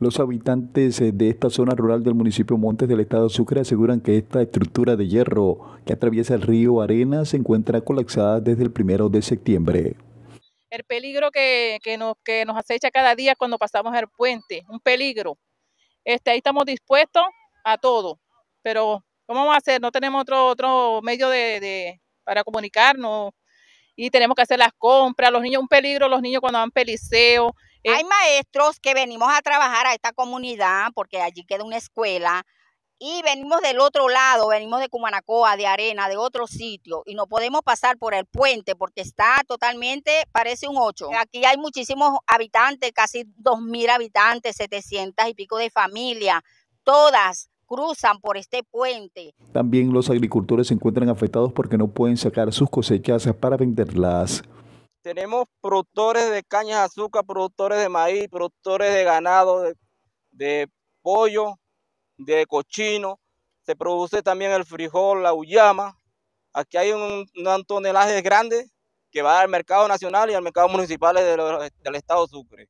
Los habitantes eh, de esta zona rural del municipio Montes del estado Sucre aseguran que esta estructura de hierro que atraviesa el río Arena se encuentra colapsada desde el primero de septiembre. El peligro que, nos, acecha cada día cuando pasamos el puente, un peligro. Este, ahí estamos dispuestos a todo, pero ¿cómo vamos a hacer? No tenemos otro, medio para comunicarnos y tenemos que hacer las compras. Los niños, un peligro, los niños cuando van peliceo, eh, hay maestros que venimos a trabajar a esta comunidad porque allí queda una escuela y venimos del otro lado, venimos de Cumanacoa, de Arena, de otro sitio, y no podemos pasar por el puente porque está totalmente, parece un ocho. Aquí hay muchísimos habitantes, casi 2.000 habitantes, 700 y pico de familia, todas cruzan por este puente. También los agricultores se encuentran afectados porque no pueden sacar sus cosechas para venderlas tenemos productores de cañas de azúcar, productores de maíz, productores de ganado, de, pollo, de cochino. Se produce también el frijol, la uyama. Aquí hay un, tonelaje grande que va al mercado nacional y al mercado municipal del estado Sucre.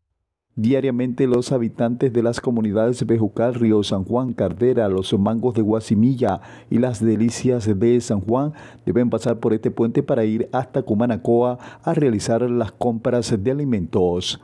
Diariamente los habitantes de las comunidades Bejucal, Río San Juan, Cardera, Los Mangos de Guasimilla y Las Delicias de San Juan deben pasar por este puente para ir hasta Cumanacoa a realizar las compras de alimentos.